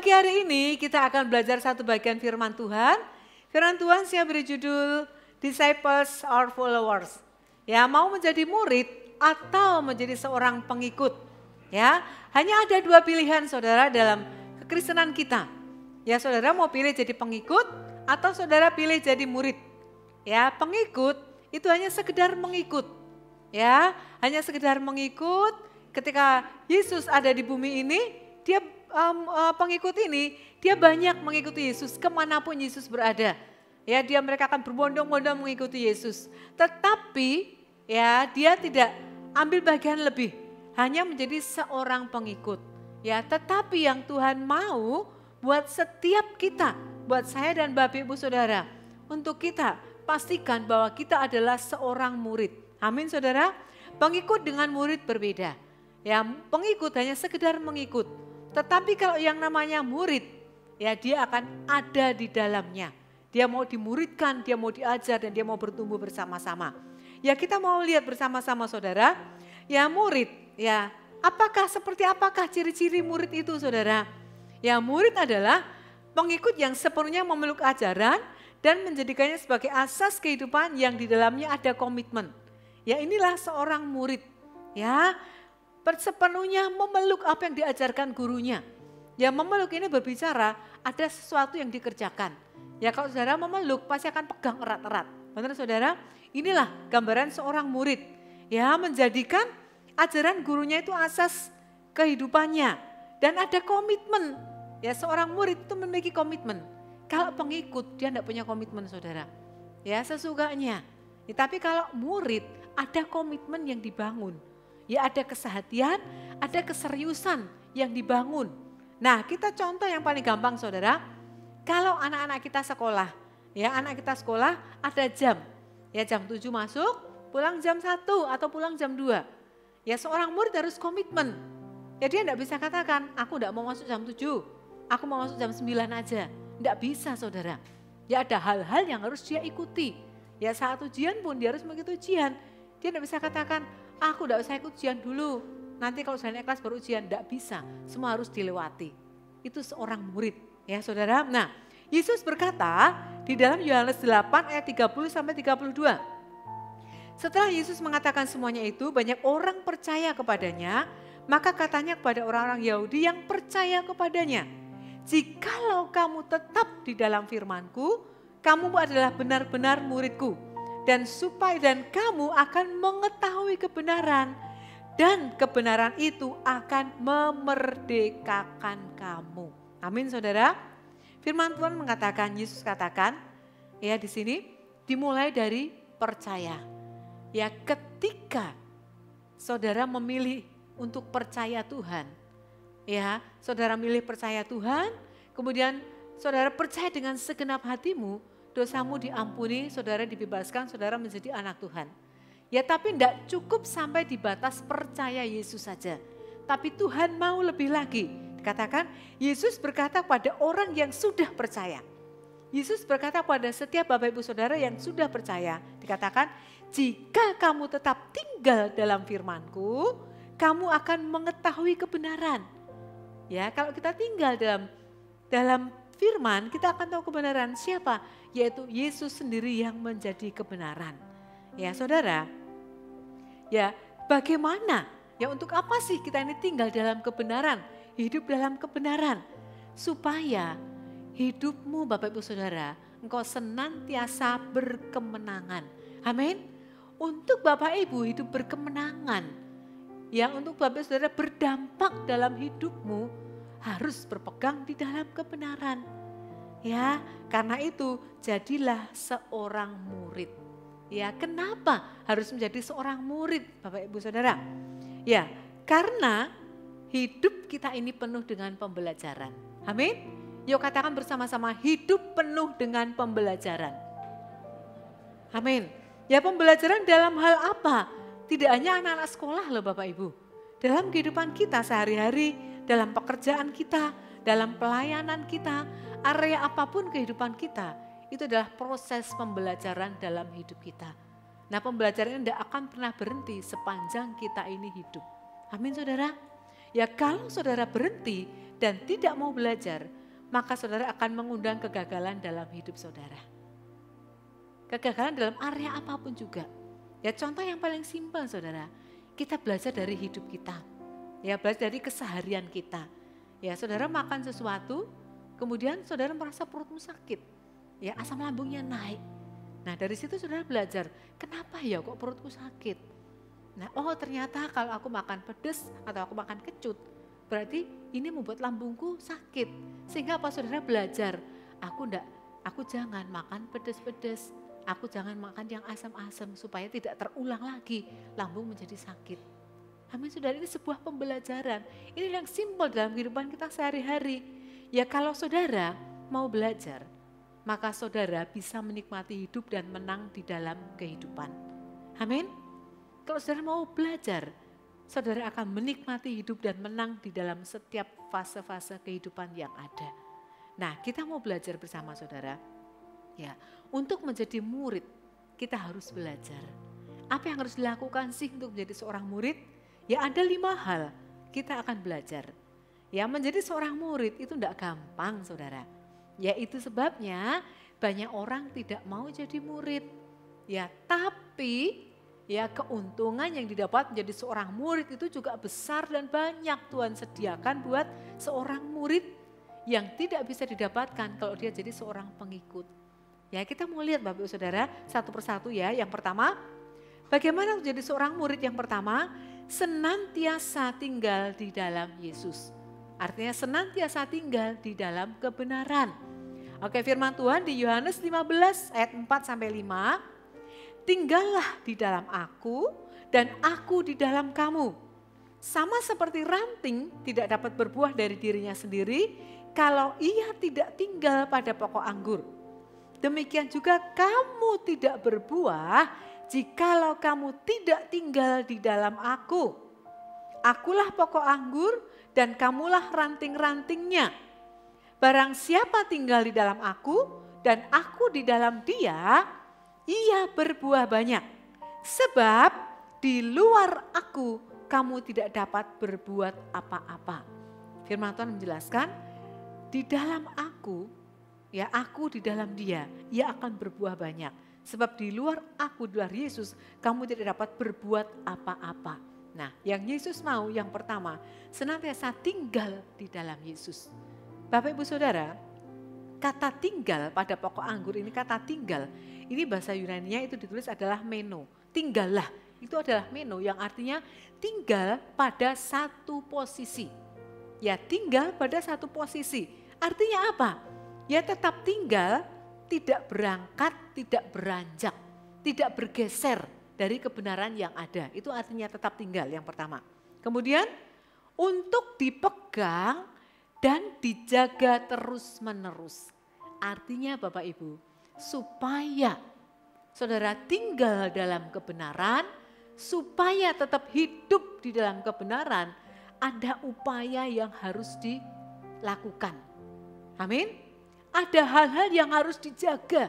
Pagi hari ini kita akan belajar satu bagian firman Tuhan. Firman Tuhan saya beri judul Disciples or Followers. Ya, mau menjadi murid atau menjadi seorang pengikut. Ya, hanya ada dua pilihan Saudara dalam kekristenan kita. Ya, Saudara mau pilih jadi pengikut atau Saudara pilih jadi murid. Ya, pengikut itu hanya sekedar mengikut. Ya, hanya sekedar mengikut ketika Yesus ada di bumi ini, dia um, uh, pengikut ini, dia banyak mengikuti Yesus kemanapun Yesus berada. Ya, dia mereka akan berbondong-bondong mengikuti Yesus. Tetapi ya dia tidak ambil bagian lebih, hanya menjadi seorang pengikut. Ya, tetapi yang Tuhan mau buat setiap kita, buat saya dan Bapak Ibu Saudara, untuk kita pastikan bahwa kita adalah seorang murid. Amin Saudara. Pengikut dengan murid berbeda. Ya, pengikut hanya sekedar mengikut tetapi kalau yang namanya murid, ya dia akan ada di dalamnya. Dia mau dimuridkan, dia mau diajar, dan dia mau bertumbuh bersama-sama. Ya kita mau lihat bersama-sama saudara, ya murid, ya apakah seperti apakah ciri-ciri murid itu saudara? Ya murid adalah pengikut yang sepenuhnya memeluk ajaran dan menjadikannya sebagai asas kehidupan yang di dalamnya ada komitmen. Ya inilah seorang murid. Ya, sepenuhnya memeluk apa yang diajarkan gurunya. Ya memeluk ini berbicara ada sesuatu yang dikerjakan. Ya kalau saudara memeluk pasti akan pegang erat-erat. Benar saudara? Inilah gambaran seorang murid. Ya menjadikan ajaran gurunya itu asas kehidupannya. Dan ada komitmen. Ya seorang murid itu memiliki komitmen. Kalau pengikut dia tidak punya komitmen saudara. Ya sesukanya. Ya, tapi kalau murid ada komitmen yang dibangun ya ada kesehatian, ada keseriusan yang dibangun. Nah, kita contoh yang paling gampang Saudara, kalau anak-anak kita sekolah, ya anak kita sekolah ada jam. Ya jam 7 masuk, pulang jam 1 atau pulang jam 2. Ya seorang murid harus komitmen. Ya dia tidak bisa katakan, aku tidak mau masuk jam 7, aku mau masuk jam 9 aja. Tidak bisa Saudara. Ya ada hal-hal yang harus dia ikuti. Ya saat ujian pun dia harus mengikuti ujian. Dia tidak bisa katakan, aku tidak usah ikut ujian dulu. Nanti kalau saya naik kelas baru ujian, tidak bisa. Semua harus dilewati. Itu seorang murid ya saudara. Nah Yesus berkata di dalam Yohanes 8 ayat 30 sampai 32. Setelah Yesus mengatakan semuanya itu, banyak orang percaya kepadanya, maka katanya kepada orang-orang Yahudi yang percaya kepadanya, "Jikalau kamu tetap di dalam firman-Ku, kamu adalah benar-benar muridku." dan supaya dan kamu akan mengetahui kebenaran dan kebenaran itu akan memerdekakan kamu. Amin Saudara. Firman Tuhan mengatakan Yesus katakan ya di sini dimulai dari percaya. Ya ketika saudara memilih untuk percaya Tuhan. Ya, saudara milih percaya Tuhan, kemudian saudara percaya dengan segenap hatimu, dosamu diampuni, saudara dibebaskan, saudara menjadi anak Tuhan. Ya tapi tidak cukup sampai di batas percaya Yesus saja. Tapi Tuhan mau lebih lagi. Dikatakan Yesus berkata pada orang yang sudah percaya. Yesus berkata pada setiap Bapak Ibu Saudara yang sudah percaya, dikatakan, "Jika kamu tetap tinggal dalam firmanku, kamu akan mengetahui kebenaran." Ya, kalau kita tinggal dalam dalam firman, kita akan tahu kebenaran siapa? yaitu Yesus sendiri yang menjadi kebenaran. Ya, Saudara. Ya, bagaimana? Ya, untuk apa sih kita ini tinggal dalam kebenaran? Hidup dalam kebenaran supaya hidupmu Bapak Ibu Saudara, engkau senantiasa berkemenangan. Amin. Untuk Bapak Ibu hidup berkemenangan. Ya untuk Bapak Ibu Saudara berdampak dalam hidupmu harus berpegang di dalam kebenaran. Ya, karena itu jadilah seorang murid. Ya, kenapa harus menjadi seorang murid, Bapak Ibu Saudara? Ya, karena hidup kita ini penuh dengan pembelajaran. Amin. Yuk katakan bersama-sama hidup penuh dengan pembelajaran. Amin. Ya pembelajaran dalam hal apa? Tidak hanya anak-anak sekolah loh Bapak Ibu. Dalam kehidupan kita sehari-hari, dalam pekerjaan kita, dalam pelayanan kita, area apapun kehidupan kita, itu adalah proses pembelajaran dalam hidup kita. Nah pembelajaran tidak akan pernah berhenti sepanjang kita ini hidup. Amin saudara. Ya kalau saudara berhenti dan tidak mau belajar, maka saudara akan mengundang kegagalan dalam hidup saudara. Kegagalan dalam area apapun juga. Ya contoh yang paling simpel saudara, kita belajar dari hidup kita. Ya belajar dari keseharian kita. Ya saudara makan sesuatu, Kemudian saudara merasa perutmu sakit, ya asam lambungnya naik. Nah dari situ saudara belajar, kenapa ya kok perutku sakit? Nah oh ternyata kalau aku makan pedes atau aku makan kecut, berarti ini membuat lambungku sakit. Sehingga apa saudara belajar, aku ndak, aku jangan makan pedes-pedes, aku jangan makan yang asam-asam supaya tidak terulang lagi lambung menjadi sakit. Amin saudara ini sebuah pembelajaran. Ini yang simpel dalam kehidupan kita sehari-hari. Ya kalau saudara mau belajar, maka saudara bisa menikmati hidup dan menang di dalam kehidupan. Amin. Kalau saudara mau belajar, saudara akan menikmati hidup dan menang di dalam setiap fase-fase kehidupan yang ada. Nah, kita mau belajar bersama saudara. Ya, untuk menjadi murid, kita harus belajar. Apa yang harus dilakukan sih untuk menjadi seorang murid? Ya ada lima hal kita akan belajar. Ya menjadi seorang murid itu tidak gampang saudara. Ya itu sebabnya banyak orang tidak mau jadi murid. Ya tapi ya keuntungan yang didapat menjadi seorang murid itu juga besar dan banyak Tuhan sediakan buat seorang murid yang tidak bisa didapatkan kalau dia jadi seorang pengikut. Ya kita mau lihat Bapak Saudara satu persatu ya. Yang pertama bagaimana menjadi seorang murid yang pertama senantiasa tinggal di dalam Yesus. Artinya senantiasa tinggal di dalam kebenaran. Oke firman Tuhan di Yohanes 15 ayat 4 sampai 5. Tinggallah di dalam aku dan aku di dalam kamu. Sama seperti ranting tidak dapat berbuah dari dirinya sendiri kalau ia tidak tinggal pada pokok anggur. Demikian juga kamu tidak berbuah jikalau kamu tidak tinggal di dalam aku. Akulah pokok anggur, dan kamulah ranting-rantingnya. Barang siapa tinggal di dalam aku dan aku di dalam dia, ia berbuah banyak. Sebab di luar aku kamu tidak dapat berbuat apa-apa. Firman Tuhan menjelaskan, di dalam aku, ya aku di dalam dia, ia akan berbuah banyak. Sebab di luar aku, di luar Yesus, kamu tidak dapat berbuat apa-apa. Nah, yang Yesus mau yang pertama, senantiasa tinggal di dalam Yesus. Bapak Ibu Saudara, kata tinggal pada pokok anggur ini kata tinggal. Ini bahasa Yunani-nya itu ditulis adalah meno. Tinggallah, itu adalah meno yang artinya tinggal pada satu posisi. Ya tinggal pada satu posisi. Artinya apa? Ya tetap tinggal, tidak berangkat, tidak beranjak, tidak bergeser, dari kebenaran yang ada. Itu artinya tetap tinggal yang pertama. Kemudian untuk dipegang dan dijaga terus-menerus. Artinya Bapak Ibu, supaya saudara tinggal dalam kebenaran, supaya tetap hidup di dalam kebenaran, ada upaya yang harus dilakukan. Amin. Ada hal-hal yang harus dijaga.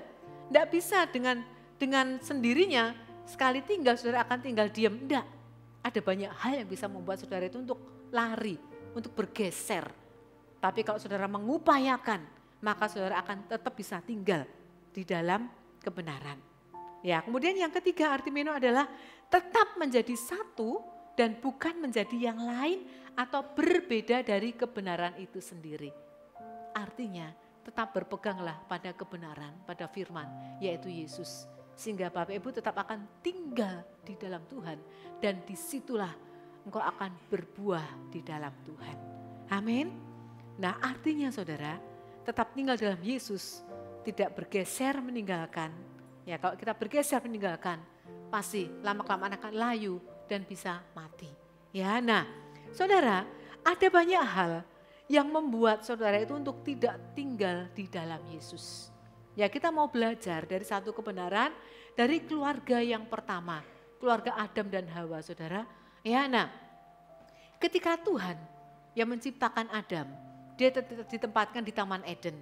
Tidak bisa dengan dengan sendirinya sekali tinggal saudara akan tinggal diam. Enggak. Ada banyak hal yang bisa membuat saudara itu untuk lari, untuk bergeser. Tapi kalau saudara mengupayakan, maka saudara akan tetap bisa tinggal di dalam kebenaran. Ya, kemudian yang ketiga arti menu adalah tetap menjadi satu dan bukan menjadi yang lain atau berbeda dari kebenaran itu sendiri. Artinya, tetap berpeganglah pada kebenaran, pada firman, yaitu Yesus. Sehingga Bapak Ibu tetap akan tinggal di dalam Tuhan. Dan disitulah engkau akan berbuah di dalam Tuhan. Amin. Nah artinya saudara tetap tinggal dalam Yesus. Tidak bergeser meninggalkan. Ya kalau kita bergeser meninggalkan pasti lama-kelamaan akan layu dan bisa mati. Ya nah saudara ada banyak hal yang membuat saudara itu untuk tidak tinggal di dalam Yesus. Ya kita mau belajar dari satu kebenaran dari keluarga yang pertama, keluarga Adam dan Hawa saudara. Ya nah ketika Tuhan yang menciptakan Adam, dia ditempatkan di Taman Eden.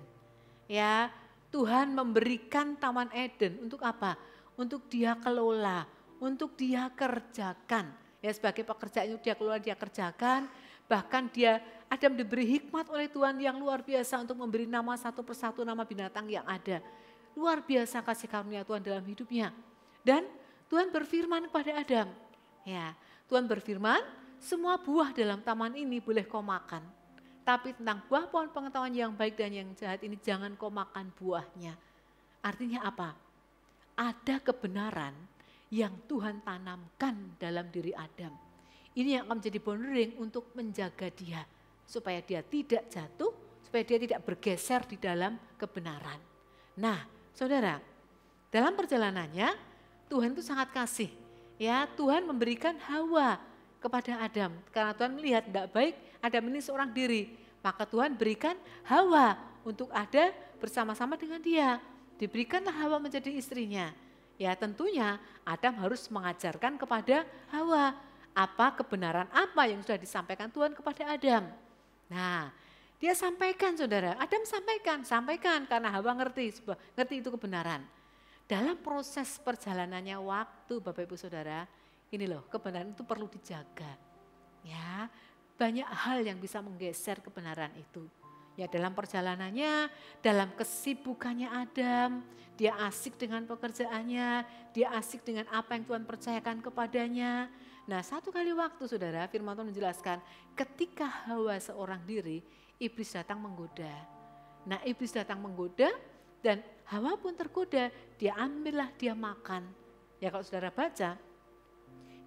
Ya Tuhan memberikan Taman Eden untuk apa? Untuk dia kelola, untuk dia kerjakan. Ya sebagai pekerjaan itu dia kelola, dia kerjakan. Bahkan dia Adam diberi hikmat oleh Tuhan yang luar biasa untuk memberi nama satu persatu nama binatang yang ada. Luar biasa kasih karunia Tuhan dalam hidupnya. Dan Tuhan berfirman kepada Adam, ya Tuhan berfirman, semua buah dalam taman ini boleh kau makan. Tapi tentang buah pohon pengetahuan yang baik dan yang jahat ini jangan kau makan buahnya. Artinya apa? Ada kebenaran yang Tuhan tanamkan dalam diri Adam. Ini yang akan menjadi bonering untuk menjaga dia supaya dia tidak jatuh, supaya dia tidak bergeser di dalam kebenaran. Nah, saudara, dalam perjalanannya Tuhan itu sangat kasih. Ya, Tuhan memberikan Hawa kepada Adam karena Tuhan melihat tidak baik Adam ini seorang diri. Maka Tuhan berikan Hawa untuk ada bersama-sama dengan dia. Diberikanlah Hawa menjadi istrinya. Ya tentunya Adam harus mengajarkan kepada Hawa apa kebenaran apa yang sudah disampaikan Tuhan kepada Adam. Nah, dia sampaikan saudara, Adam sampaikan, sampaikan karena Hawa ngerti, ngerti itu kebenaran. Dalam proses perjalanannya waktu Bapak Ibu Saudara, ini loh kebenaran itu perlu dijaga. Ya, banyak hal yang bisa menggeser kebenaran itu. Ya dalam perjalanannya, dalam kesibukannya Adam, dia asik dengan pekerjaannya, dia asik dengan apa yang Tuhan percayakan kepadanya, Nah satu kali waktu saudara firman Tuhan menjelaskan ketika Hawa seorang diri iblis datang menggoda. Nah iblis datang menggoda dan Hawa pun tergoda dia ambillah dia makan. Ya kalau saudara baca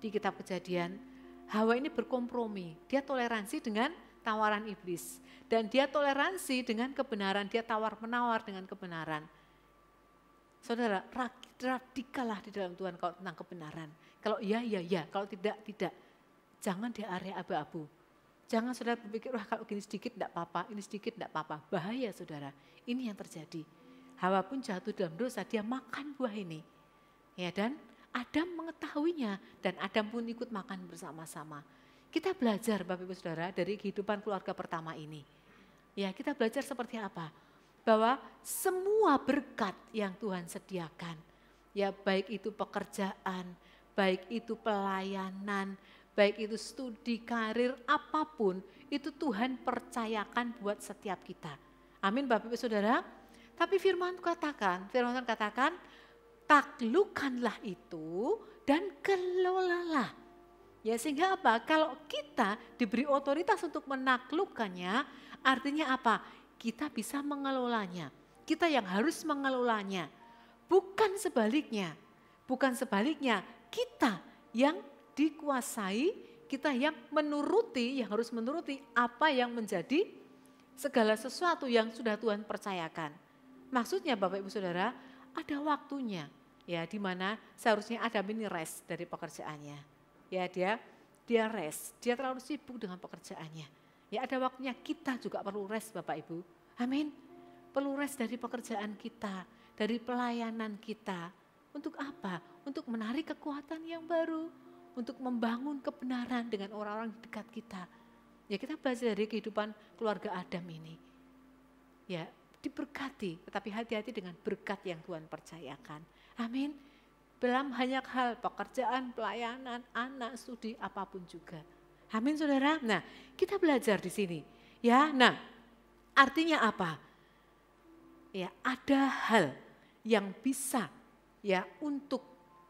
di kitab kejadian Hawa ini berkompromi dia toleransi dengan tawaran iblis dan dia toleransi dengan kebenaran dia tawar menawar dengan kebenaran. Saudara, radikalah di dalam Tuhan kalau tentang kebenaran. Kalau iya, iya, iya. Kalau tidak, tidak. Jangan di area abu-abu. Jangan saudara berpikir, wah kalau gini sedikit tidak apa-apa, ini sedikit tidak apa-apa. Bahaya saudara, ini yang terjadi. Hawa pun jatuh dalam dosa, dia makan buah ini. Ya dan Adam mengetahuinya dan Adam pun ikut makan bersama-sama. Kita belajar Bapak Ibu Saudara dari kehidupan keluarga pertama ini. Ya, kita belajar seperti apa? bahwa semua berkat yang Tuhan sediakan, ya baik itu pekerjaan, baik itu pelayanan, baik itu studi, karir, apapun, itu Tuhan percayakan buat setiap kita. Amin Bapak Ibu Saudara. Tapi firman katakan, firman Tuhan katakan, taklukkanlah itu dan kelolalah. Ya sehingga apa? Kalau kita diberi otoritas untuk menaklukkannya, artinya apa? kita bisa mengelolanya. Kita yang harus mengelolanya. Bukan sebaliknya. Bukan sebaliknya, kita yang dikuasai, kita yang menuruti, yang harus menuruti apa yang menjadi segala sesuatu yang sudah Tuhan percayakan. Maksudnya Bapak Ibu Saudara, ada waktunya ya di mana seharusnya ada mini rest dari pekerjaannya. Ya dia dia rest, dia terlalu sibuk dengan pekerjaannya Ya ada waktunya kita juga perlu rest Bapak Ibu. Amin. Perlu rest dari pekerjaan kita, dari pelayanan kita. Untuk apa? Untuk menarik kekuatan yang baru, untuk membangun kebenaran dengan orang-orang dekat kita. Ya kita belajar dari kehidupan keluarga Adam ini. Ya diberkati, tetapi hati-hati dengan berkat yang Tuhan percayakan. Amin. Dalam banyak hal, pekerjaan, pelayanan, anak, studi, apapun juga. Amin saudara. Nah kita belajar di sini. Ya, nah artinya apa? Ya ada hal yang bisa ya untuk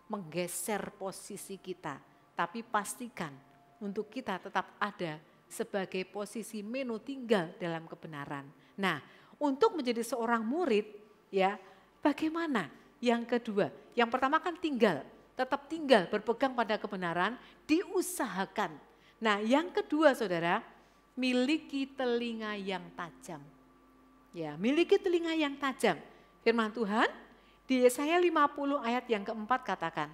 menggeser posisi kita. Tapi pastikan untuk kita tetap ada sebagai posisi menu tinggal dalam kebenaran. Nah, untuk menjadi seorang murid ya, bagaimana? Yang kedua, yang pertama kan tinggal, tetap tinggal berpegang pada kebenaran, diusahakan Nah yang kedua saudara, miliki telinga yang tajam. Ya, miliki telinga yang tajam. Firman Tuhan di Yesaya 50 ayat yang keempat katakan,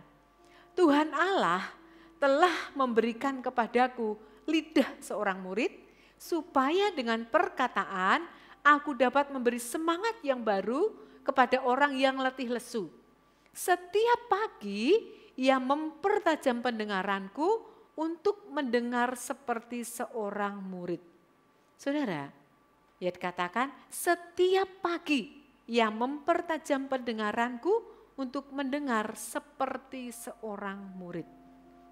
Tuhan Allah telah memberikan kepadaku lidah seorang murid, supaya dengan perkataan aku dapat memberi semangat yang baru kepada orang yang letih lesu. Setiap pagi ia mempertajam pendengaranku untuk mendengar seperti seorang murid. Saudara, ia dikatakan setiap pagi yang mempertajam pendengaranku untuk mendengar seperti seorang murid.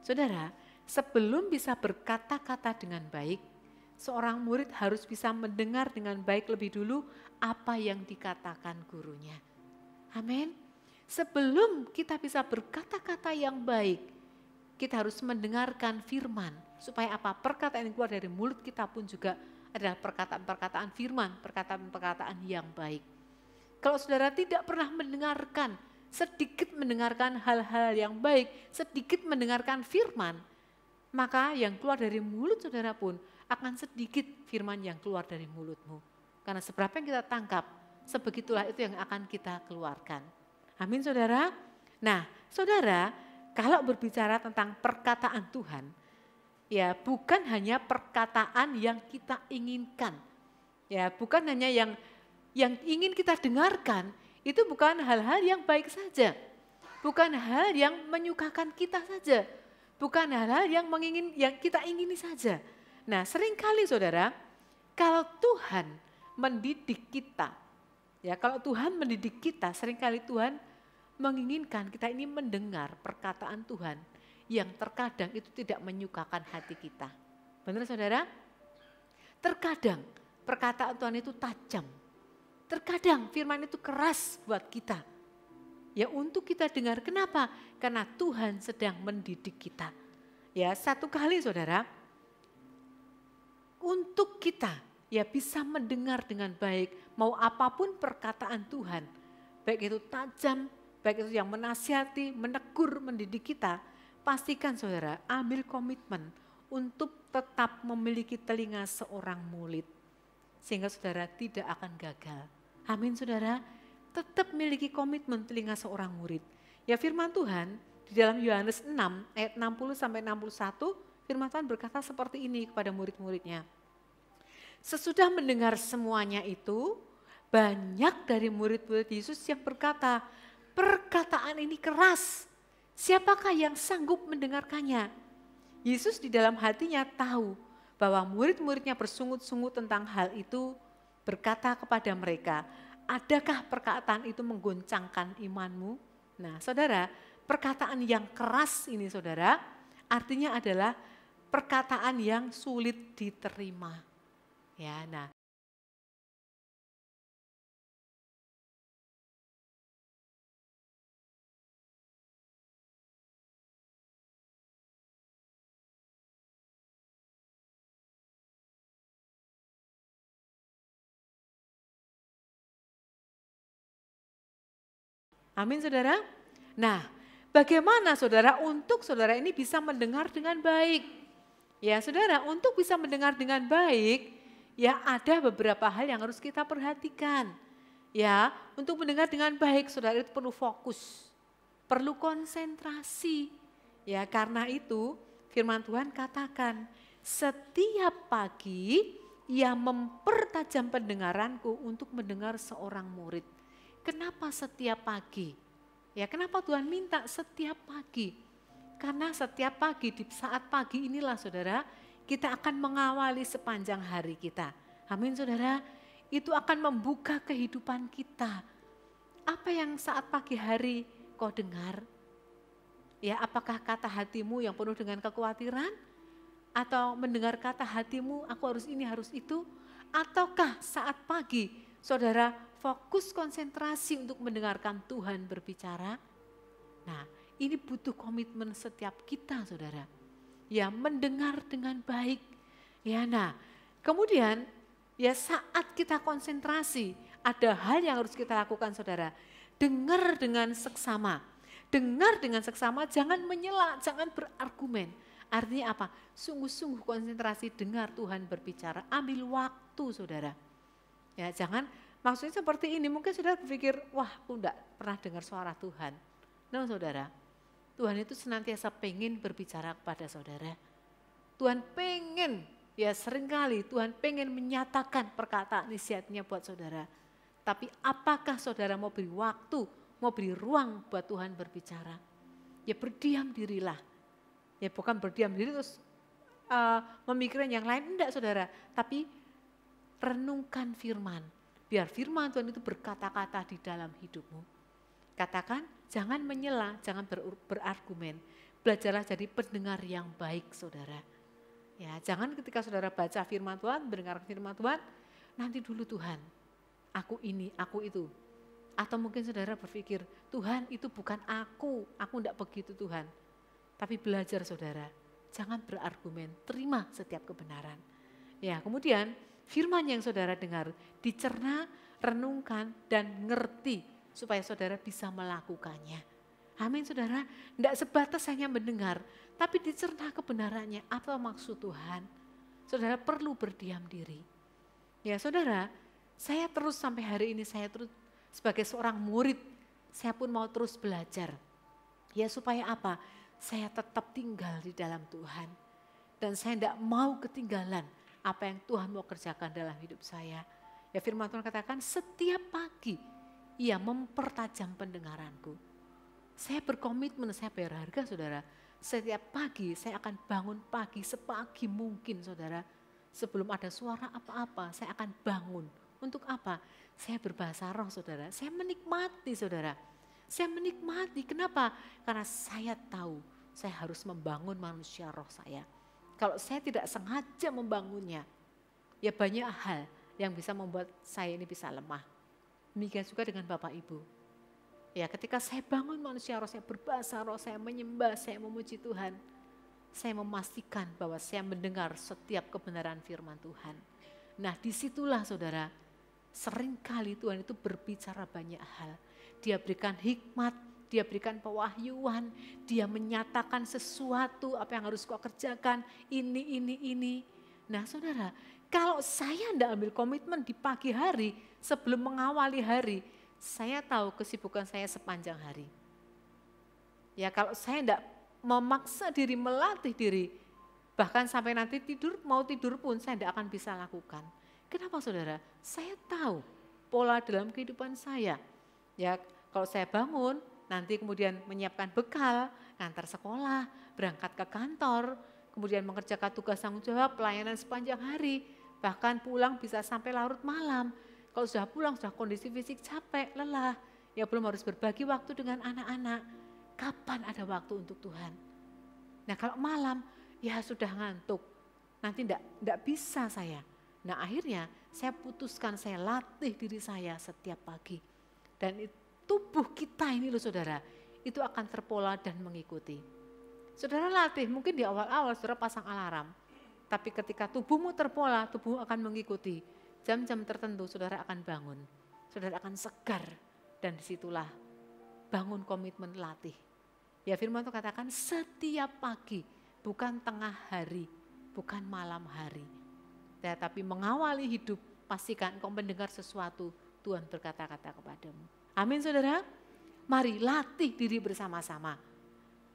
Saudara, sebelum bisa berkata-kata dengan baik, seorang murid harus bisa mendengar dengan baik lebih dulu apa yang dikatakan gurunya. Amin. Sebelum kita bisa berkata-kata yang baik, kita harus mendengarkan firman. Supaya apa? Perkataan yang keluar dari mulut kita pun juga adalah perkataan-perkataan firman, perkataan-perkataan yang baik. Kalau saudara tidak pernah mendengarkan, sedikit mendengarkan hal-hal yang baik, sedikit mendengarkan firman, maka yang keluar dari mulut saudara pun akan sedikit firman yang keluar dari mulutmu. Karena seberapa yang kita tangkap, sebegitulah itu yang akan kita keluarkan. Amin saudara. Nah saudara, kalau berbicara tentang perkataan Tuhan, ya bukan hanya perkataan yang kita inginkan. Ya, bukan hanya yang yang ingin kita dengarkan, itu bukan hal-hal yang baik saja. Bukan hal yang menyukakan kita saja. Bukan hal-hal yang mengingin yang kita ingini saja. Nah, seringkali Saudara, kalau Tuhan mendidik kita, ya kalau Tuhan mendidik kita, seringkali Tuhan menginginkan kita ini mendengar perkataan Tuhan yang terkadang itu tidak menyukakan hati kita. Benar saudara? Terkadang perkataan Tuhan itu tajam. Terkadang firman itu keras buat kita. Ya untuk kita dengar, kenapa? Karena Tuhan sedang mendidik kita. Ya satu kali saudara, untuk kita ya bisa mendengar dengan baik, mau apapun perkataan Tuhan, baik itu tajam baik itu yang menasihati, menegur, mendidik kita, pastikan saudara ambil komitmen untuk tetap memiliki telinga seorang murid. Sehingga saudara tidak akan gagal. Amin saudara, tetap memiliki komitmen telinga seorang murid. Ya firman Tuhan di dalam Yohanes 6 ayat 60 sampai 61 firman Tuhan berkata seperti ini kepada murid-muridnya. Sesudah mendengar semuanya itu, banyak dari murid-murid Yesus yang berkata, perkataan ini keras. Siapakah yang sanggup mendengarkannya? Yesus di dalam hatinya tahu bahwa murid-muridnya bersungut-sungut tentang hal itu berkata kepada mereka, adakah perkataan itu menggoncangkan imanmu? Nah saudara, perkataan yang keras ini saudara, artinya adalah perkataan yang sulit diterima. Ya, nah Amin saudara. Nah bagaimana saudara untuk saudara ini bisa mendengar dengan baik. Ya saudara untuk bisa mendengar dengan baik ya ada beberapa hal yang harus kita perhatikan. Ya untuk mendengar dengan baik saudara itu perlu fokus, perlu konsentrasi. Ya karena itu firman Tuhan katakan setiap pagi ia mempertajam pendengaranku untuk mendengar seorang murid. Kenapa setiap pagi? Ya, kenapa Tuhan minta setiap pagi? Karena setiap pagi di saat pagi inilah Saudara, kita akan mengawali sepanjang hari kita. Amin Saudara. Itu akan membuka kehidupan kita. Apa yang saat pagi hari kau dengar? Ya, apakah kata hatimu yang penuh dengan kekhawatiran? Atau mendengar kata hatimu, aku harus ini, harus itu? Ataukah saat pagi saudara fokus konsentrasi untuk mendengarkan Tuhan berbicara. Nah, ini butuh komitmen setiap kita, saudara. Ya, mendengar dengan baik. Ya, nah, kemudian ya saat kita konsentrasi, ada hal yang harus kita lakukan, saudara. Dengar dengan seksama. Dengar dengan seksama, jangan menyela, jangan berargumen. Artinya apa? Sungguh-sungguh konsentrasi dengar Tuhan berbicara. Ambil waktu, saudara Ya, jangan maksudnya seperti ini. Mungkin saudara berpikir, wah aku enggak pernah dengar suara Tuhan. No saudara, Tuhan itu senantiasa pengen berbicara kepada saudara. Tuhan pengen, ya seringkali Tuhan pengen menyatakan perkataan niatnya buat saudara. Tapi apakah saudara mau beri waktu, mau beri ruang buat Tuhan berbicara? Ya berdiam dirilah. Ya bukan berdiam diri terus uh, eh, memikirkan yang lain, enggak saudara. Tapi renungkan firman. Biar firman Tuhan itu berkata-kata di dalam hidupmu. Katakan, jangan menyela, jangan ber, berargumen. Belajarlah jadi pendengar yang baik, saudara. Ya, jangan ketika saudara baca firman Tuhan, mendengar firman Tuhan, nanti dulu Tuhan, aku ini, aku itu. Atau mungkin saudara berpikir, Tuhan itu bukan aku, aku tidak begitu Tuhan. Tapi belajar saudara, jangan berargumen, terima setiap kebenaran. Ya, kemudian firman yang saudara dengar, dicerna, renungkan, dan ngerti supaya saudara bisa melakukannya. Amin saudara, tidak sebatas hanya mendengar, tapi dicerna kebenarannya, apa maksud Tuhan. Saudara perlu berdiam diri. Ya saudara, saya terus sampai hari ini, saya terus sebagai seorang murid, saya pun mau terus belajar. Ya supaya apa? Saya tetap tinggal di dalam Tuhan. Dan saya tidak mau ketinggalan apa yang Tuhan mau kerjakan dalam hidup saya. Ya firman Tuhan katakan setiap pagi ia mempertajam pendengaranku. Saya berkomitmen, saya bayar harga saudara. Setiap pagi saya akan bangun pagi sepagi mungkin saudara. Sebelum ada suara apa-apa saya akan bangun. Untuk apa? Saya berbahasa roh saudara, saya menikmati saudara. Saya menikmati, kenapa? Karena saya tahu saya harus membangun manusia roh saya kalau saya tidak sengaja membangunnya, ya banyak hal yang bisa membuat saya ini bisa lemah. Demikian juga dengan Bapak Ibu. Ya ketika saya bangun manusia roh, saya berbahasa roh, saya menyembah, saya memuji Tuhan. Saya memastikan bahwa saya mendengar setiap kebenaran firman Tuhan. Nah disitulah saudara, seringkali Tuhan itu berbicara banyak hal. Dia berikan hikmat dia berikan pewahyuan, dia menyatakan sesuatu apa yang harus kau kerjakan, ini, ini, ini. Nah saudara, kalau saya tidak ambil komitmen di pagi hari sebelum mengawali hari, saya tahu kesibukan saya sepanjang hari. Ya kalau saya tidak memaksa diri, melatih diri, bahkan sampai nanti tidur, mau tidur pun saya tidak akan bisa lakukan. Kenapa saudara? Saya tahu pola dalam kehidupan saya. Ya kalau saya bangun, nanti kemudian menyiapkan bekal, ngantar sekolah, berangkat ke kantor, kemudian mengerjakan tugas tanggung jawab, pelayanan sepanjang hari, bahkan pulang bisa sampai larut malam. Kalau sudah pulang, sudah kondisi fisik capek, lelah, ya belum harus berbagi waktu dengan anak-anak. Kapan ada waktu untuk Tuhan? Nah kalau malam, ya sudah ngantuk, nanti tidak bisa saya. Nah akhirnya saya putuskan, saya latih diri saya setiap pagi. Dan itu tubuh kita ini loh saudara, itu akan terpola dan mengikuti. Saudara latih, mungkin di awal-awal saudara pasang alarm, tapi ketika tubuhmu terpola, tubuh akan mengikuti. Jam-jam tertentu saudara akan bangun, saudara akan segar, dan disitulah bangun komitmen latih. Ya firman itu katakan setiap pagi, bukan tengah hari, bukan malam hari. Tetapi ya, mengawali hidup, pastikan kau mendengar sesuatu Tuhan berkata-kata kepadamu. Amin saudara. Mari latih diri bersama-sama.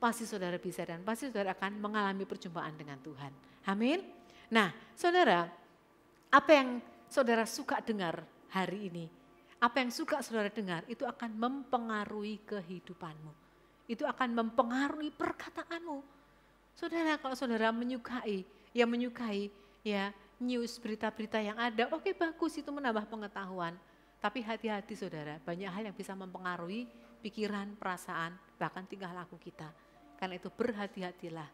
Pasti saudara bisa dan pasti saudara akan mengalami perjumpaan dengan Tuhan. Amin. Nah saudara, apa yang saudara suka dengar hari ini? Apa yang suka saudara dengar itu akan mempengaruhi kehidupanmu. Itu akan mempengaruhi perkataanmu. Saudara kalau saudara menyukai, ya menyukai ya news berita-berita yang ada, oke okay, bagus itu menambah pengetahuan. Tapi hati-hati saudara, banyak hal yang bisa mempengaruhi pikiran, perasaan, bahkan tingkah laku kita. Karena itu berhati-hatilah.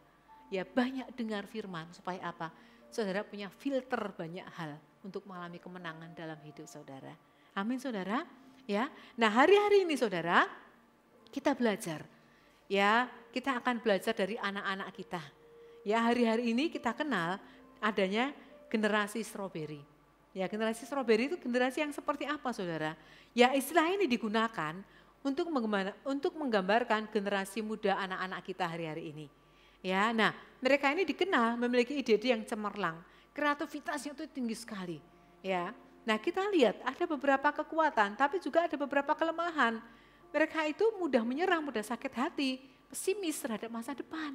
Ya banyak dengar firman supaya apa? Saudara punya filter banyak hal untuk mengalami kemenangan dalam hidup saudara. Amin saudara. Ya. Nah, hari-hari ini saudara kita belajar. Ya, kita akan belajar dari anak-anak kita. Ya, hari-hari ini kita kenal adanya generasi stroberi. Ya generasi stroberi itu generasi yang seperti apa saudara? Ya istilah ini digunakan untuk untuk menggambarkan generasi muda anak-anak kita hari-hari ini. Ya, nah mereka ini dikenal memiliki ide-ide yang cemerlang, kreativitasnya itu tinggi sekali. Ya, nah kita lihat ada beberapa kekuatan, tapi juga ada beberapa kelemahan. Mereka itu mudah menyerang, mudah sakit hati, pesimis terhadap masa depan.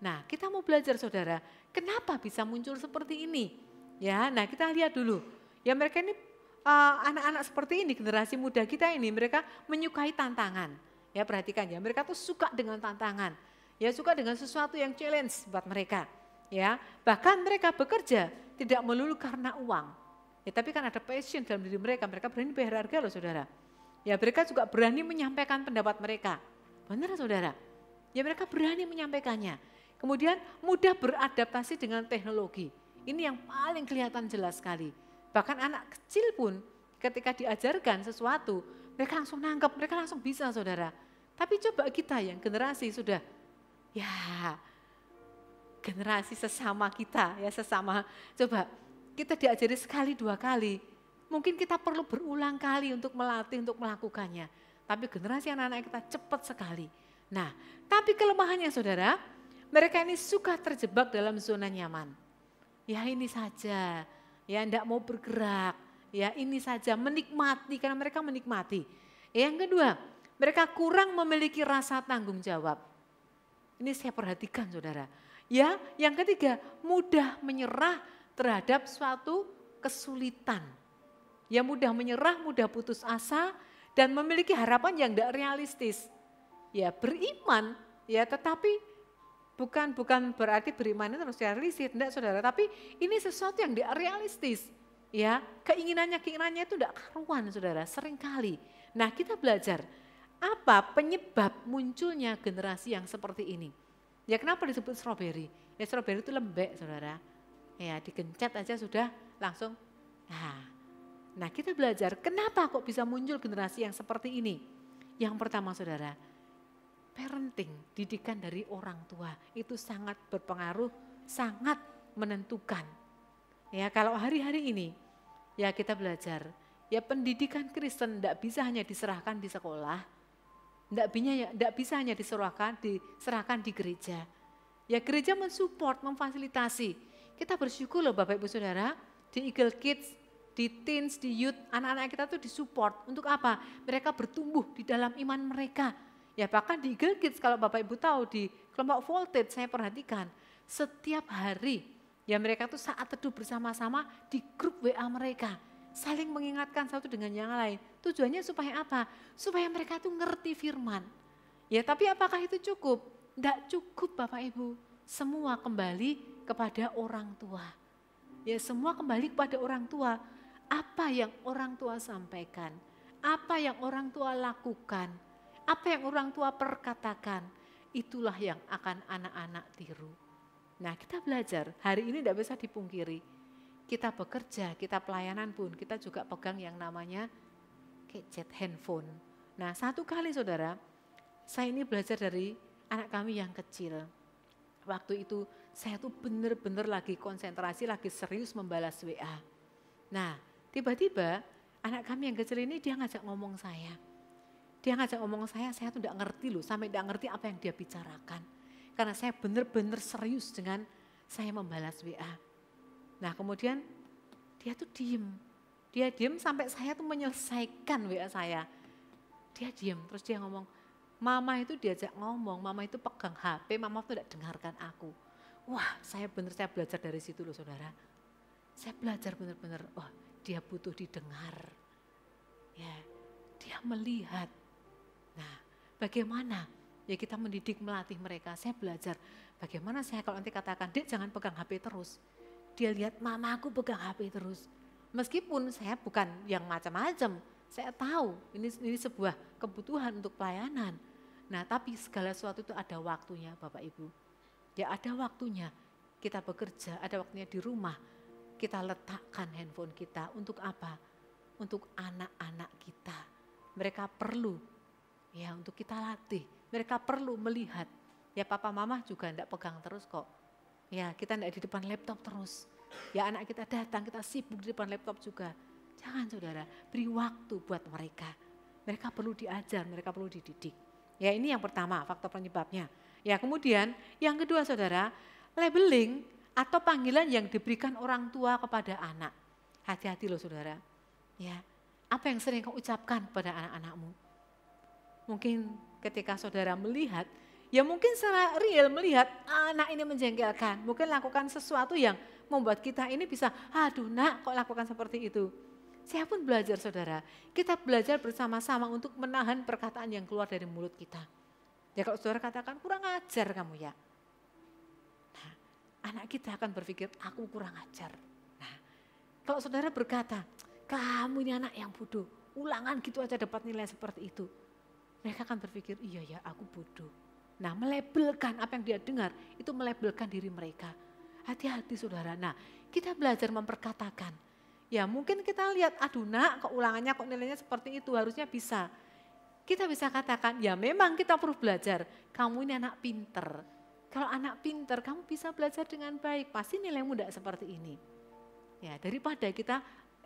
Nah, kita mau belajar saudara, kenapa bisa muncul seperti ini? Ya, nah kita lihat dulu. Ya mereka ini eh, anak-anak uh, seperti ini, generasi muda kita ini, mereka menyukai tantangan. Ya perhatikan ya, mereka tuh suka dengan tantangan. Ya suka dengan sesuatu yang challenge buat mereka. Ya, bahkan mereka bekerja tidak melulu karena uang. Ya, tapi kan ada passion dalam diri mereka, mereka berani bayar harga loh saudara. Ya mereka juga berani menyampaikan pendapat mereka. Benar saudara? Ya mereka berani menyampaikannya. Kemudian mudah beradaptasi dengan teknologi. Ini yang paling kelihatan jelas sekali. Bahkan anak kecil pun ketika diajarkan sesuatu, mereka langsung nangkep, mereka langsung bisa saudara. Tapi coba kita yang generasi sudah, ya generasi sesama kita, ya sesama. Coba kita diajari sekali dua kali, mungkin kita perlu berulang kali untuk melatih, untuk melakukannya. Tapi generasi anak-anak kita cepat sekali. Nah, tapi kelemahannya saudara, mereka ini suka terjebak dalam zona nyaman ya ini saja, ya tidak mau bergerak, ya ini saja menikmati karena mereka menikmati. Yang kedua, mereka kurang memiliki rasa tanggung jawab. Ini saya perhatikan saudara. Ya, yang ketiga, mudah menyerah terhadap suatu kesulitan. Ya mudah menyerah, mudah putus asa, dan memiliki harapan yang tidak realistis. Ya beriman, ya tetapi Bukan bukan berarti beriman itu harus realistis, tidak saudara. Tapi ini sesuatu yang tidak realistis. Ya, keinginannya keinginannya itu tidak karuan saudara, seringkali. Nah kita belajar apa penyebab munculnya generasi yang seperti ini. Ya kenapa disebut strawberry? Ya strawberry itu lembek saudara. Ya digencet aja sudah langsung. Nah, nah kita belajar kenapa kok bisa muncul generasi yang seperti ini. Yang pertama saudara, parenting, didikan dari orang tua itu sangat berpengaruh, sangat menentukan. Ya, kalau hari-hari ini ya kita belajar, ya pendidikan Kristen tidak bisa hanya diserahkan di sekolah, tidak bisa, tidak bisa hanya diserahkan diserahkan di gereja. Ya gereja mensupport, memfasilitasi. Kita bersyukur loh Bapak Ibu Saudara, di Eagle Kids, di teens, di youth, anak-anak kita tuh disupport. Untuk apa? Mereka bertumbuh di dalam iman mereka Ya bahkan di Kids kalau Bapak Ibu tahu di kelompok voltage saya perhatikan setiap hari ya mereka tuh saat teduh bersama-sama di grup WA mereka saling mengingatkan satu dengan yang lain. Tujuannya supaya apa? Supaya mereka tuh ngerti firman. Ya tapi apakah itu cukup? Tidak cukup Bapak Ibu. Semua kembali kepada orang tua. Ya semua kembali kepada orang tua. Apa yang orang tua sampaikan? Apa yang orang tua lakukan? Apa yang orang tua perkatakan, itulah yang akan anak-anak tiru. Nah kita belajar, hari ini tidak bisa dipungkiri. Kita bekerja, kita pelayanan pun, kita juga pegang yang namanya gadget handphone. Nah satu kali saudara, saya ini belajar dari anak kami yang kecil. Waktu itu saya tuh bener-bener lagi konsentrasi, lagi serius membalas WA. Nah tiba-tiba anak kami yang kecil ini dia ngajak ngomong saya dia ngajak ngomong saya, saya tuh gak ngerti loh, sampai gak ngerti apa yang dia bicarakan. Karena saya benar-benar serius dengan saya membalas WA. Nah kemudian dia tuh diem. Dia diem sampai saya tuh menyelesaikan WA saya. Dia diem, terus dia ngomong, mama itu diajak ngomong, mama itu pegang HP, mama tuh gak dengarkan aku. Wah saya benar saya belajar dari situ loh saudara. Saya belajar benar-benar wah dia butuh didengar. Ya, dia melihat Nah, bagaimana ya kita mendidik melatih mereka. Saya belajar bagaimana saya kalau nanti katakan, Dek jangan pegang HP terus. Dia lihat mama aku pegang HP terus. Meskipun saya bukan yang macam-macam, saya tahu ini ini sebuah kebutuhan untuk pelayanan. Nah, tapi segala sesuatu itu ada waktunya, Bapak Ibu. Ya ada waktunya kita bekerja, ada waktunya di rumah. Kita letakkan handphone kita untuk apa? Untuk anak-anak kita. Mereka perlu Ya untuk kita latih. Mereka perlu melihat. Ya papa mama juga enggak pegang terus kok. Ya kita enggak di depan laptop terus. Ya anak kita datang kita sibuk di depan laptop juga. Jangan saudara, beri waktu buat mereka. Mereka perlu diajar, mereka perlu dididik. Ya ini yang pertama faktor penyebabnya. Ya kemudian yang kedua saudara, labeling atau panggilan yang diberikan orang tua kepada anak. Hati-hati loh saudara. Ya, apa yang sering kau ucapkan kepada anak-anakmu? Mungkin ketika saudara melihat, ya mungkin secara real melihat anak ini menjengkelkan. Mungkin lakukan sesuatu yang membuat kita ini bisa, aduh nak kok lakukan seperti itu. Saya pun belajar saudara, kita belajar bersama-sama untuk menahan perkataan yang keluar dari mulut kita. Ya kalau saudara katakan kurang ajar kamu ya. Nah, anak kita akan berpikir aku kurang ajar. Nah, kalau saudara berkata, kamu ini anak yang bodoh, ulangan gitu aja dapat nilai seperti itu mereka akan berpikir, iya ya aku bodoh. Nah melebelkan apa yang dia dengar, itu melebelkan diri mereka. Hati-hati saudara, nah kita belajar memperkatakan. Ya mungkin kita lihat, aduh nak keulangannya kok nilainya seperti itu, harusnya bisa. Kita bisa katakan, ya memang kita perlu belajar, kamu ini anak pinter. Kalau anak pinter, kamu bisa belajar dengan baik, pasti nilaimu tidak seperti ini. Ya daripada kita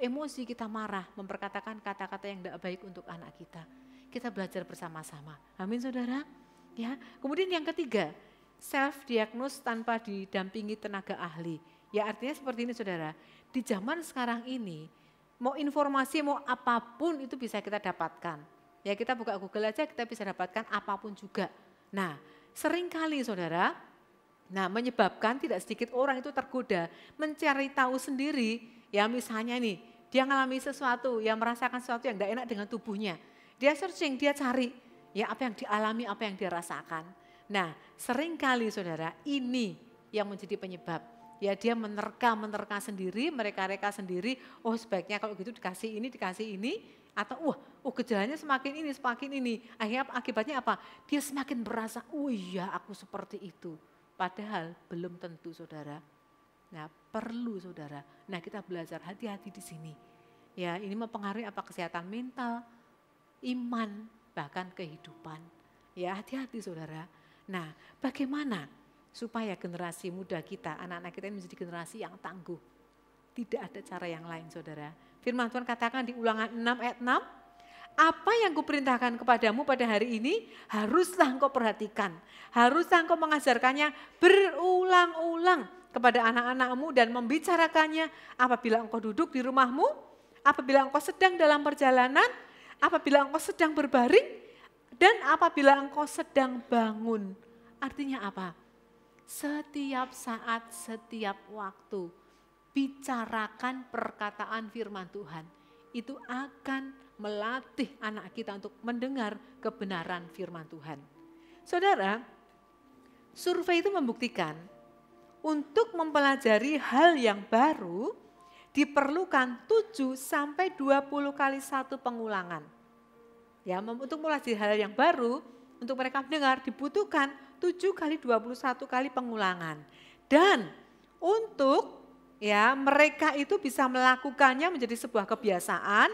emosi kita marah, memperkatakan kata-kata yang tidak baik untuk anak kita kita belajar bersama-sama. Amin saudara. Ya. Kemudian yang ketiga, self-diagnose tanpa didampingi tenaga ahli. Ya artinya seperti ini saudara, di zaman sekarang ini mau informasi mau apapun itu bisa kita dapatkan. Ya kita buka Google aja kita bisa dapatkan apapun juga. Nah seringkali saudara, nah menyebabkan tidak sedikit orang itu tergoda mencari tahu sendiri ya misalnya nih dia mengalami sesuatu, yang merasakan sesuatu yang tidak enak dengan tubuhnya. Dia searching, dia cari ya apa yang dialami, apa yang dirasakan. Nah, seringkali saudara ini yang menjadi penyebab. Ya dia menerka-menerka sendiri, mereka-reka sendiri, oh sebaiknya kalau gitu dikasih ini, dikasih ini, atau wah, oh gejalanya semakin ini, semakin ini. Akhirnya akibatnya apa? Dia semakin merasa, oh iya aku seperti itu. Padahal belum tentu saudara. Nah perlu saudara. Nah kita belajar hati-hati di sini. Ya ini mempengaruhi apa kesehatan mental, iman, bahkan kehidupan. Ya hati-hati saudara. Nah bagaimana supaya generasi muda kita, anak-anak kita ini menjadi generasi yang tangguh. Tidak ada cara yang lain saudara. Firman Tuhan katakan di ulangan 6 ayat 6, apa yang kuperintahkan kepadamu pada hari ini haruslah engkau perhatikan. Haruslah engkau mengajarkannya berulang-ulang kepada anak-anakmu dan membicarakannya apabila engkau duduk di rumahmu, apabila engkau sedang dalam perjalanan, apabila engkau sedang berbaring dan apabila engkau sedang bangun. Artinya apa? Setiap saat, setiap waktu, bicarakan perkataan firman Tuhan. Itu akan melatih anak kita untuk mendengar kebenaran firman Tuhan. Saudara, survei itu membuktikan untuk mempelajari hal yang baru, diperlukan 7 sampai 20 kali satu pengulangan. Ya, untuk mulai hal yang baru, untuk mereka mendengar dibutuhkan 7 kali 21 kali pengulangan. Dan untuk ya mereka itu bisa melakukannya menjadi sebuah kebiasaan,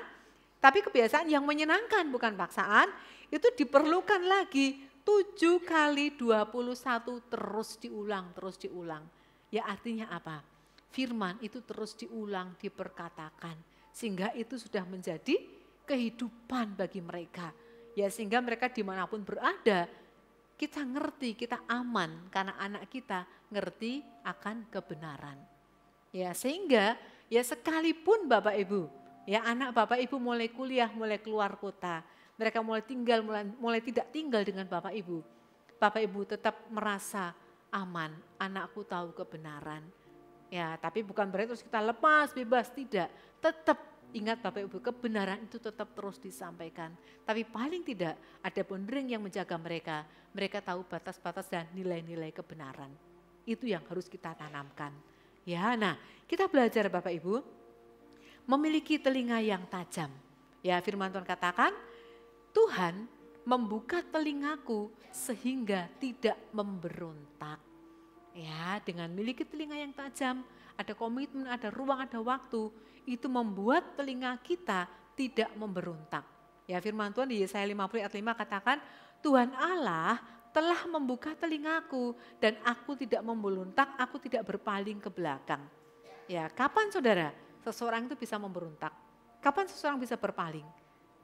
tapi kebiasaan yang menyenangkan bukan paksaan, itu diperlukan lagi 7 kali 21 terus diulang, terus diulang. Ya artinya apa? firman itu terus diulang, diperkatakan. Sehingga itu sudah menjadi kehidupan bagi mereka. Ya sehingga mereka dimanapun berada, kita ngerti, kita aman karena anak kita ngerti akan kebenaran. Ya sehingga ya sekalipun Bapak Ibu, ya anak Bapak Ibu mulai kuliah, mulai keluar kota, mereka mulai tinggal, mulai, mulai tidak tinggal dengan Bapak Ibu. Bapak Ibu tetap merasa aman, anakku tahu kebenaran Ya, tapi bukan berarti terus kita lepas, bebas, tidak. Tetap ingat Bapak Ibu, kebenaran itu tetap terus disampaikan. Tapi paling tidak ada pondering yang menjaga mereka. Mereka tahu batas-batas dan nilai-nilai kebenaran. Itu yang harus kita tanamkan. Ya, nah kita belajar Bapak Ibu, memiliki telinga yang tajam. Ya firman Tuhan katakan, Tuhan membuka telingaku sehingga tidak memberontak. Ya, dengan miliki telinga yang tajam, ada komitmen, ada ruang, ada waktu, itu membuat telinga kita tidak memberontak. Ya, firman Tuhan di Yesaya 50 ayat 5 katakan, Tuhan Allah telah membuka telingaku dan aku tidak memberontak, aku tidak berpaling ke belakang. Ya, kapan saudara seseorang itu bisa memberontak? Kapan seseorang bisa berpaling?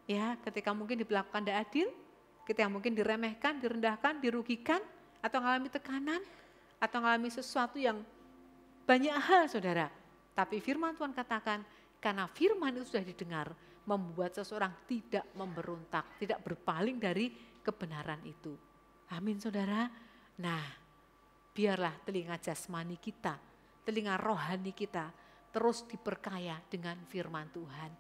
Ya, ketika mungkin diperlakukan tidak adil, ketika mungkin diremehkan, direndahkan, dirugikan, atau mengalami tekanan, atau mengalami sesuatu yang banyak hal saudara. Tapi firman Tuhan katakan, karena firman itu sudah didengar, membuat seseorang tidak memberontak, tidak berpaling dari kebenaran itu. Amin saudara. Nah, biarlah telinga jasmani kita, telinga rohani kita terus diperkaya dengan firman Tuhan.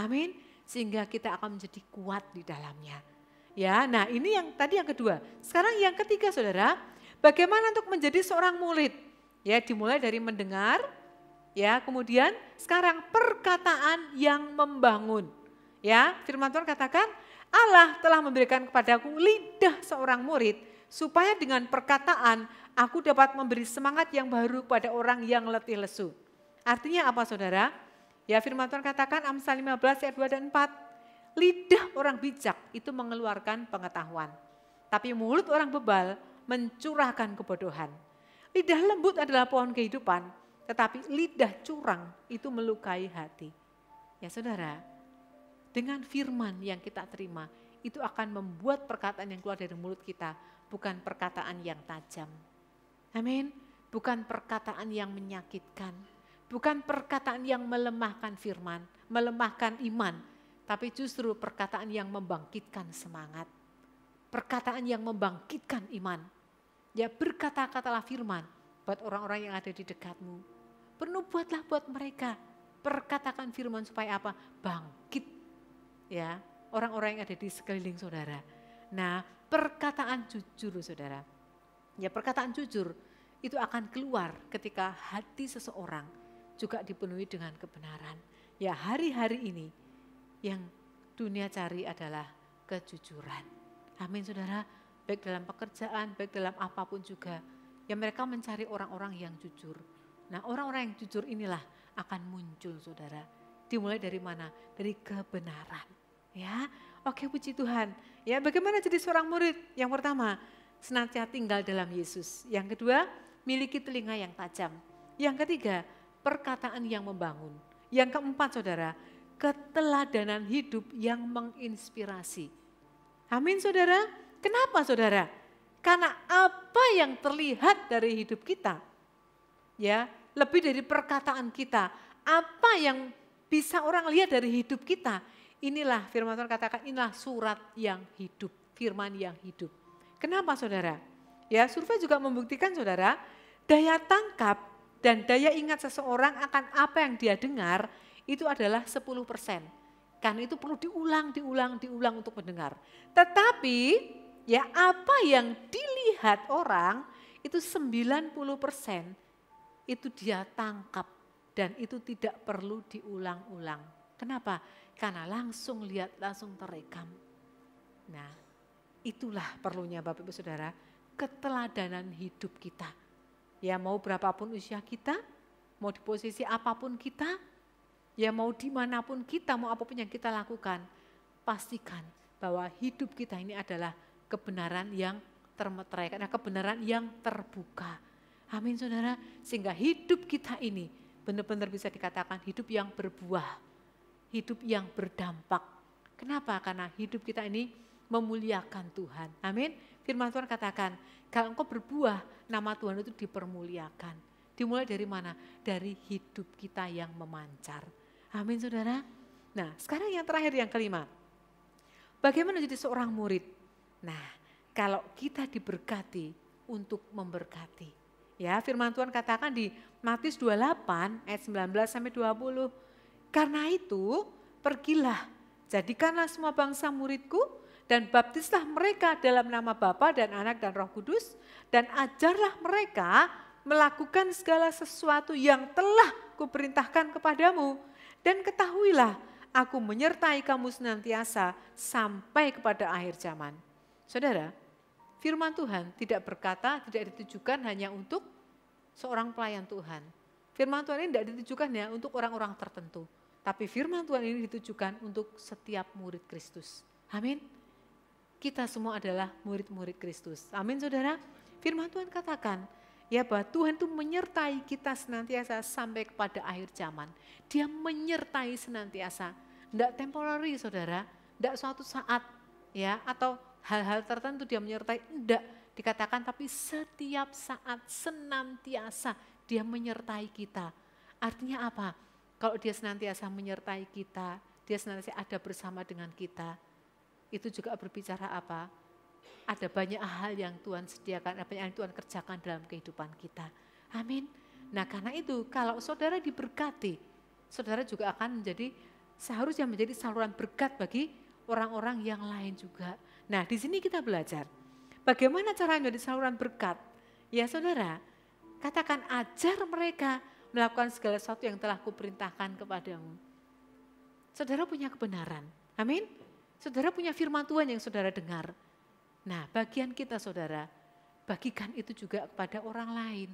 Amin. Sehingga kita akan menjadi kuat di dalamnya. Ya, nah ini yang tadi yang kedua. Sekarang yang ketiga saudara, Bagaimana untuk menjadi seorang murid? Ya, dimulai dari mendengar, ya, kemudian sekarang perkataan yang membangun. Ya, firman Tuhan katakan, Allah telah memberikan kepadaku lidah seorang murid supaya dengan perkataan aku dapat memberi semangat yang baru pada orang yang letih lesu. Artinya apa Saudara? Ya firman Tuhan katakan Amsal 15 ayat 2 dan 4. Lidah orang bijak itu mengeluarkan pengetahuan. Tapi mulut orang bebal mencurahkan kebodohan. Lidah lembut adalah pohon kehidupan, tetapi lidah curang itu melukai hati. Ya saudara, dengan firman yang kita terima, itu akan membuat perkataan yang keluar dari mulut kita bukan perkataan yang tajam. Amin. Bukan perkataan yang menyakitkan, bukan perkataan yang melemahkan firman, melemahkan iman, tapi justru perkataan yang membangkitkan semangat perkataan yang membangkitkan iman. Ya berkata-katalah firman buat orang-orang yang ada di dekatmu. penuh buatlah buat mereka. Perkatakan firman supaya apa? Bangkit. Ya, orang-orang yang ada di sekeliling saudara. Nah, perkataan jujur saudara. Ya, perkataan jujur itu akan keluar ketika hati seseorang juga dipenuhi dengan kebenaran. Ya, hari-hari ini yang dunia cari adalah kejujuran. Amin saudara, baik dalam pekerjaan, baik dalam apapun juga. Ya mereka mencari orang-orang yang jujur. Nah orang-orang yang jujur inilah akan muncul saudara. Dimulai dari mana? Dari kebenaran. Ya, oke puji Tuhan. Ya, bagaimana jadi seorang murid? Yang pertama, senantiasa tinggal dalam Yesus. Yang kedua, miliki telinga yang tajam. Yang ketiga, perkataan yang membangun. Yang keempat saudara, keteladanan hidup yang menginspirasi. Amin saudara. Kenapa saudara? Karena apa yang terlihat dari hidup kita, ya lebih dari perkataan kita, apa yang bisa orang lihat dari hidup kita, inilah firman Tuhan katakan inilah surat yang hidup, firman yang hidup. Kenapa saudara? Ya survei juga membuktikan saudara, daya tangkap dan daya ingat seseorang akan apa yang dia dengar itu adalah 10 persen karena itu perlu diulang, diulang, diulang untuk mendengar. Tetapi ya apa yang dilihat orang itu 90% itu dia tangkap dan itu tidak perlu diulang-ulang. Kenapa? Karena langsung lihat, langsung terekam. Nah, itulah perlunya Bapak Ibu Saudara keteladanan hidup kita. Ya mau berapapun usia kita, mau di posisi apapun kita, Ya mau dimanapun kita, mau apapun yang kita lakukan, pastikan bahwa hidup kita ini adalah kebenaran yang termeterai, karena kebenaran yang terbuka. Amin saudara, sehingga hidup kita ini benar-benar bisa dikatakan hidup yang berbuah, hidup yang berdampak. Kenapa? Karena hidup kita ini memuliakan Tuhan. Amin. Firman Tuhan katakan, kalau engkau berbuah, nama Tuhan itu dipermuliakan. Dimulai dari mana? Dari hidup kita yang memancar. Amin saudara. Nah sekarang yang terakhir yang kelima. Bagaimana jadi seorang murid? Nah kalau kita diberkati untuk memberkati. Ya firman Tuhan katakan di Matius 28 ayat 19 sampai 20. Karena itu pergilah jadikanlah semua bangsa muridku dan baptislah mereka dalam nama Bapa dan Anak dan Roh Kudus dan ajarlah mereka melakukan segala sesuatu yang telah kuperintahkan kepadamu dan ketahuilah, aku menyertai kamu senantiasa sampai kepada akhir zaman. Saudara, firman Tuhan tidak berkata, tidak ditujukan hanya untuk seorang pelayan Tuhan. Firman Tuhan ini tidak ditujukan ya untuk orang-orang tertentu. Tapi firman Tuhan ini ditujukan untuk setiap murid Kristus. Amin. Kita semua adalah murid-murid Kristus. Amin saudara. Firman Tuhan katakan, ya bahwa Tuhan itu menyertai kita senantiasa sampai kepada akhir zaman. Dia menyertai senantiasa. Tidak temporary saudara, tidak suatu saat ya atau hal-hal tertentu dia menyertai, tidak dikatakan tapi setiap saat senantiasa dia menyertai kita. Artinya apa? Kalau dia senantiasa menyertai kita, dia senantiasa ada bersama dengan kita. Itu juga berbicara apa? ada banyak hal yang Tuhan sediakan, apa yang Tuhan kerjakan dalam kehidupan kita. Amin. Nah karena itu kalau saudara diberkati, saudara juga akan menjadi seharusnya menjadi saluran berkat bagi orang-orang yang lain juga. Nah di sini kita belajar bagaimana cara menjadi saluran berkat. Ya saudara, katakan ajar mereka melakukan segala sesuatu yang telah kuperintahkan kepadamu. Saudara punya kebenaran, amin. Saudara punya firman Tuhan yang saudara dengar Nah, bagian kita Saudara, bagikan itu juga kepada orang lain.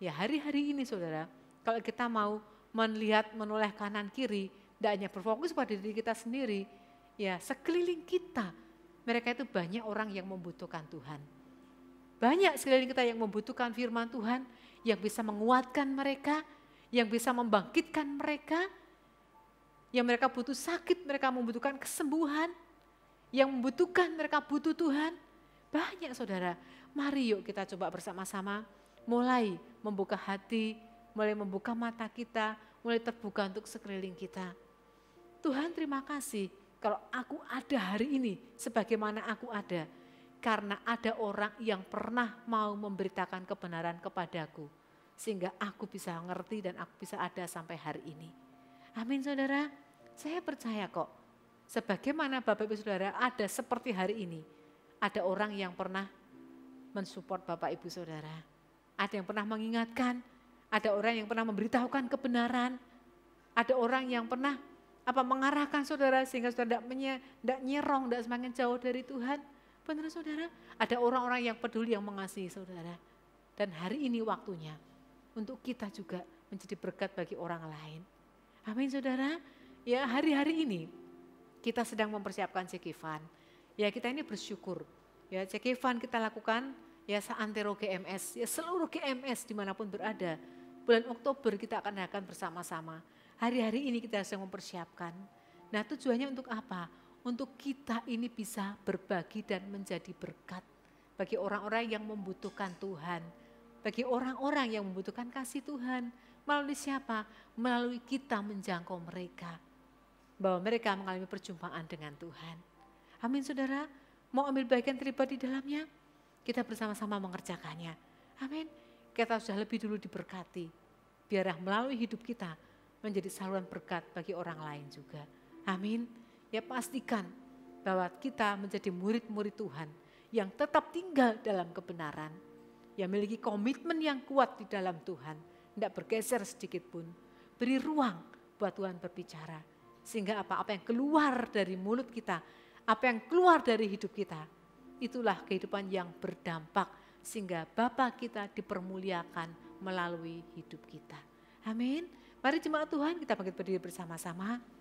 Ya, hari-hari ini Saudara, kalau kita mau melihat menoleh kanan kiri, tidak hanya berfokus pada diri kita sendiri, ya sekeliling kita mereka itu banyak orang yang membutuhkan Tuhan. Banyak sekeliling kita yang membutuhkan firman Tuhan, yang bisa menguatkan mereka, yang bisa membangkitkan mereka, yang mereka butuh sakit, mereka membutuhkan kesembuhan, yang membutuhkan, mereka butuh Tuhan. Banyak saudara, mari yuk kita coba bersama-sama mulai membuka hati, mulai membuka mata kita, mulai terbuka untuk sekeliling kita. Tuhan terima kasih kalau aku ada hari ini sebagaimana aku ada. Karena ada orang yang pernah mau memberitakan kebenaran kepadaku. Sehingga aku bisa ngerti dan aku bisa ada sampai hari ini. Amin saudara. Saya percaya kok Sebagaimana Bapak Ibu Saudara ada seperti hari ini, ada orang yang pernah mensupport Bapak Ibu Saudara. Ada yang pernah mengingatkan, ada orang yang pernah memberitahukan kebenaran, ada orang yang pernah apa mengarahkan saudara sehingga saudara tidak, menye, nyerong, tidak semakin jauh dari Tuhan. Benar saudara, ada orang-orang yang peduli yang mengasihi saudara. Dan hari ini waktunya untuk kita juga menjadi berkat bagi orang lain. Amin saudara. Ya hari-hari ini kita sedang mempersiapkan cekifan. Ya kita ini bersyukur. Ya cekifan kita lakukan ya seantero GMS, ya seluruh GMS dimanapun berada. Bulan Oktober kita akan akan bersama-sama. Hari-hari ini kita sedang mempersiapkan. Nah tujuannya untuk apa? Untuk kita ini bisa berbagi dan menjadi berkat bagi orang-orang yang membutuhkan Tuhan. Bagi orang-orang yang membutuhkan kasih Tuhan. Melalui siapa? Melalui kita menjangkau mereka bahwa mereka mengalami perjumpaan dengan Tuhan. Amin saudara, mau ambil bagian terlibat di dalamnya? Kita bersama-sama mengerjakannya. Amin. Kita sudah lebih dulu diberkati. Biarlah melalui hidup kita menjadi saluran berkat bagi orang lain juga. Amin. Ya pastikan bahwa kita menjadi murid-murid Tuhan yang tetap tinggal dalam kebenaran. Yang memiliki komitmen yang kuat di dalam Tuhan. Tidak bergeser sedikit pun. Beri ruang buat Tuhan berbicara sehingga apa? Apa yang keluar dari mulut kita, apa yang keluar dari hidup kita, itulah kehidupan yang berdampak. Sehingga Bapa kita dipermuliakan melalui hidup kita. Amin. Mari jemaat Tuhan kita bangkit berdiri bersama-sama.